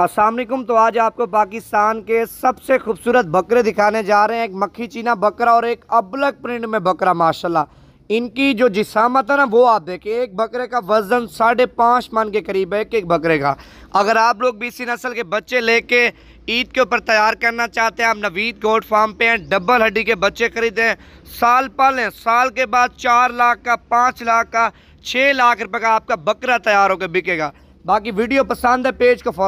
असलम तो आज आपको पाकिस्तान के सबसे खूबसूरत बकरे दिखाने जा रहे हैं एक मक्खी चीना बकरा और एक अबलग प्रिंट में बकरा माशाल्लाह इनकी जो जिसामत है ना वो आप देखिए एक बकरे का वजन साढ़े पाँच मन के करीब है एक एक बकरे का अगर आप लोग सी नस्ल के बच्चे लेके ईद के ऊपर तैयार करना चाहते हैं आप नवीद गोट फार्म पे हैं डबल हड्डी के बच्चे खरीदें साल पालें साल के बाद चार लाख का पाँच लाख का छः लाख रुपये का आपका बकरा तैयार होकर बिकेगा बाकी वीडियो पसंद है पेज को फॉलो